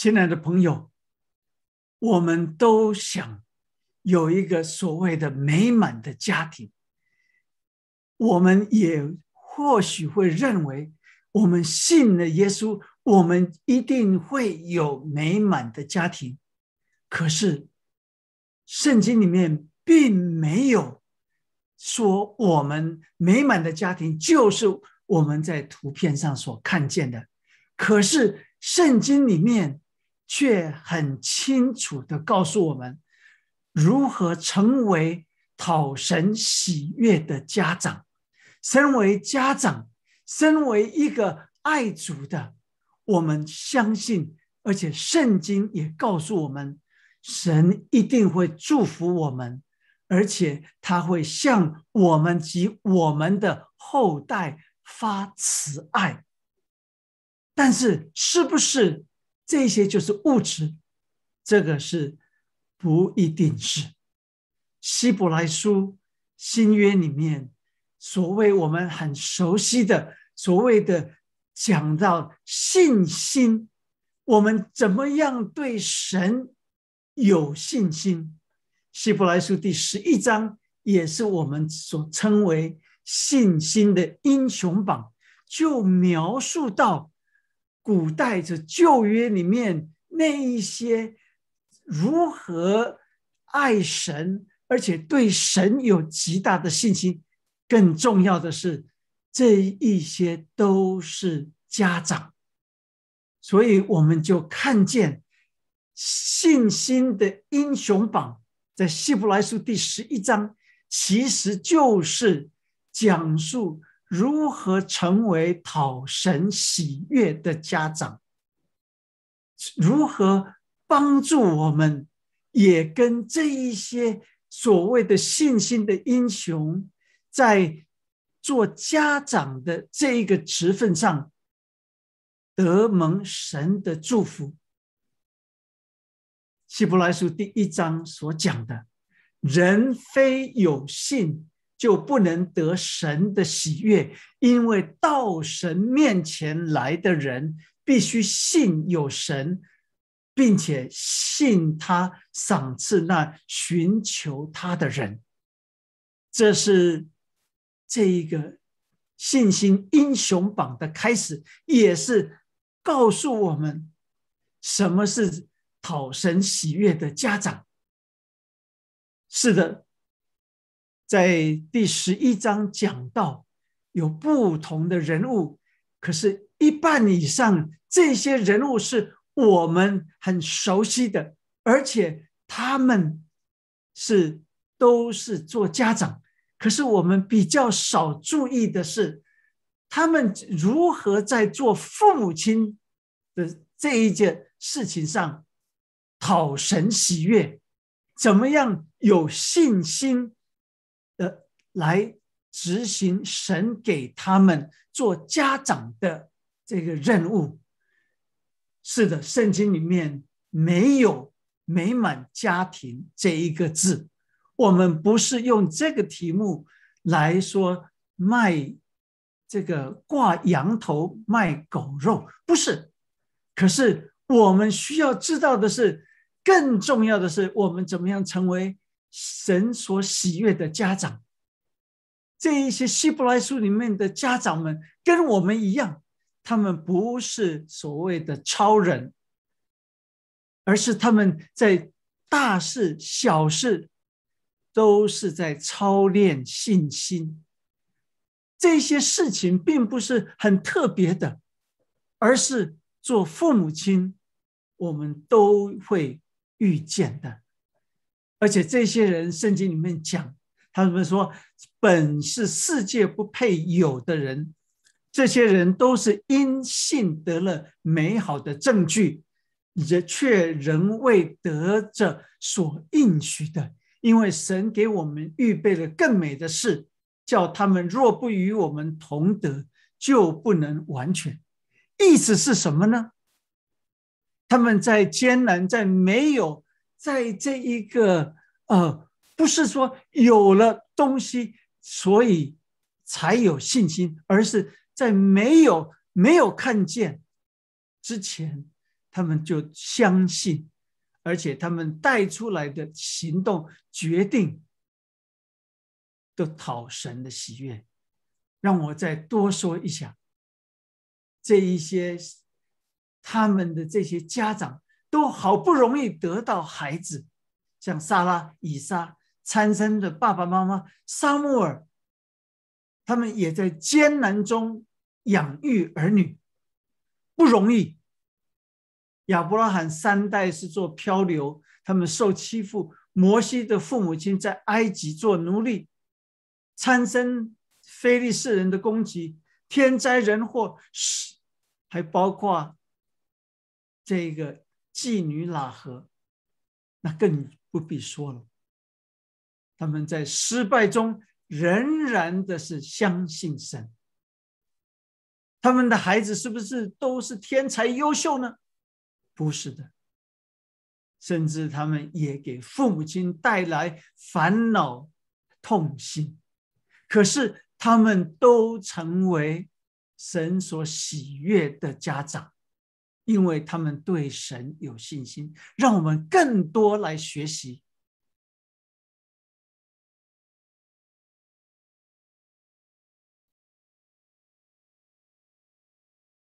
亲爱的朋友，我们都想有一个所谓的美满的家庭。我们也或许会认为，我们信了耶稣，我们一定会有美满的家庭。可是，圣经里面并没有说我们美满的家庭就是我们在图片上所看见的。可是，圣经里面。却很清楚的告诉我们，如何成为讨神喜悦的家长。身为家长，身为一个爱主的，我们相信，而且圣经也告诉我们，神一定会祝福我们，而且他会向我们及我们的后代发慈爱。但是，是不是？这些就是物质，这个是不一定是。希伯来书新约里面所谓我们很熟悉的所谓的讲到信心，我们怎么样对神有信心？希伯来书第十一章也是我们所称为信心的英雄榜，就描述到。古代的旧约里面那一些如何爱神，而且对神有极大的信心，更重要的是，这一些都是家长，所以我们就看见信心的英雄榜，在希伯来书第十一章，其实就是讲述。如何成为讨神喜悦的家长？如何帮助我们也跟这一些所谓的信心的英雄，在做家长的这一个职分上得蒙神的祝福？希伯来书第一章所讲的，人非有信。就不能得神的喜悦，因为到神面前来的人必须信有神，并且信他赏赐那寻求他的人。这是这一个信心英雄榜的开始，也是告诉我们什么是讨神喜悦的家长。是的。在第十一章讲到，有不同的人物，可是一半以上这些人物是我们很熟悉的，而且他们是都是做家长。可是我们比较少注意的是，他们如何在做父母亲的这一件事情上讨神喜悦，怎么样有信心。来执行神给他们做家长的这个任务。是的，圣经里面没有“美满家庭”这一个字。我们不是用这个题目来说卖这个挂羊头卖狗肉，不是。可是我们需要知道的是，更重要的是，我们怎么样成为神所喜悦的家长？这一些希伯来书里面的家长们跟我们一样，他们不是所谓的超人，而是他们在大事小事都是在操练信心。这些事情并不是很特别的，而是做父母亲，我们都会遇见的。而且这些人，圣经里面讲。他们说？本是世界不配有的人，这些人都是因信得了美好的证据，也却仍未得着所应许的，因为神给我们预备了更美的事，叫他们若不与我们同德，就不能完全。意思是什么呢？他们在艰难，在没有，在这一个呃。不是说有了东西所以才有信心，而是在没有没有看见之前，他们就相信，而且他们带出来的行动决定都讨神的喜悦。让我再多说一下这一些，他们的这些家长都好不容易得到孩子，像萨拉、以撒。参生的爸爸妈妈沙穆尔，他们也在艰难中养育儿女，不容易。亚伯拉罕三代是做漂流，他们受欺负；摩西的父母亲在埃及做奴隶，参生非利士人的攻击，天灾人祸，是还包括这个妓女拉合，那更不必说了。他们在失败中仍然的是相信神，他们的孩子是不是都是天才优秀呢？不是的，甚至他们也给父母亲带来烦恼、痛心。可是他们都成为神所喜悦的家长，因为他们对神有信心。让我们更多来学习。